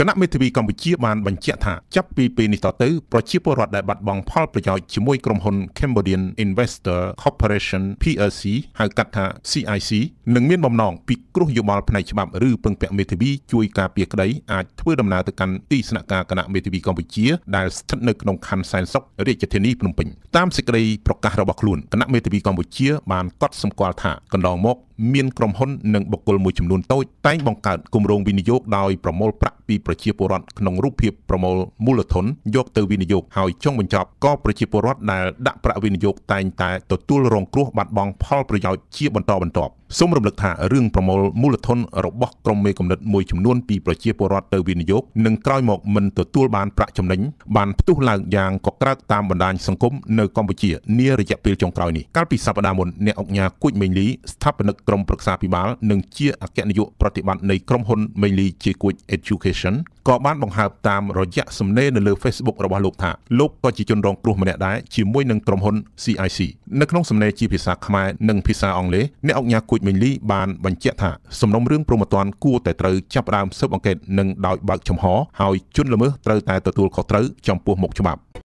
គណៈមេធាវីកម្ពុជាបានបញ្ជាក់ថាចាប់ពីពេលនេះតទៅប្រជាពលរដ្ឋដែលបាត់បង់ផលប្រយោជន៍ជាមួយក្រុមហ៊ុន Cambodian Investor Corporation PLC ហៅកាត់ថា CIC នឹងមានបំណងពិគ្រោះយោបល់ផ្នែកច្បាប់ឬពឹងពាក់មេធាវីជួយការពារក្តីអាចធ្វើដំណើរទៅកាន់ទីស្នាក់ការគណៈមេធាវីកម្ពុជាដែលស្ថិតនៅក្នុងខណ្ឌសែនសុខរាជធានីភ្នំពេញតាមសេចក្តីប្រកាសរបស់ខ្លួនគណៈមេធាវីកម្ពុជាបានកត់សម្គាល់ថាកន្លងមកមានក្រុមហ៊ុននិងបុគ្គលមួយចំនួនតូចតែងបង្កើតគម្រោងវិនិយោគដោយប្រមូលប្រាក់ពីប្រជាពលរដ្ឋក្នុងរូបភាពប្រមូលមូលធនយកទៅវិនិយោគហើយចុងបញ្ចប់ក៏ប្រជាពលរដ្ឋដែលដាក់ប្រាក់វិនិយោគតែងតែទទួលរងគ្រោះបាត់បង់ផលប្រយោជន៍ជាបន្តបន្ទាប់សូមរំលឹកថារឿងប្រមូល មូលធនរបស់ក្រុមមេកំណត់មួយចំនួនពីប្រជាពលរដ្ឋទៅវិនិយោគនិងក្រោយមកមិនទទួលបានប្រាក់ចំណេញបានផ្ទុះឡើងយ៉ាងកក្រើកតាមបណ្ដាញសង្គមនៅកម្ពុជានារយៈពេលចុងក្រោយនេះកាលពីសប្តាហ៍មុនអ្នកអង្គការគួចមេងលីស្ថាបនិកក្រុមប្រឹក្សាពិបាលនិងជាអគ្គនាយកប្រតិបត្តិនៃក្រុមហ៊ុនមេងលីជាគួច Education Chen ក៏បានបង្ហើបតាមរយៈសំណេរនៅលើ Facebook របស់លោកថាលោកក៏ជាជនរងគ្រោះម្នាក់ដែរជាមួយនឹងក្រុមហ៊ុន CIC នៅក្នុងសំណេរជាភាសាខ្មែរនិងភាសាអង់គ្លេសអ្នកអង្គការគួចមីងលីបានបញ្ជាក់ថាសំណុំរឿងប្រមត្តនគួរតែត្រូវចាប់ផ្ដើមស៊ើបអង្កេតនិងដោយបើកចំហហើយជនល្មើសត្រូវតែទទួលខុសត្រូវចំពោះមុខច្បាប់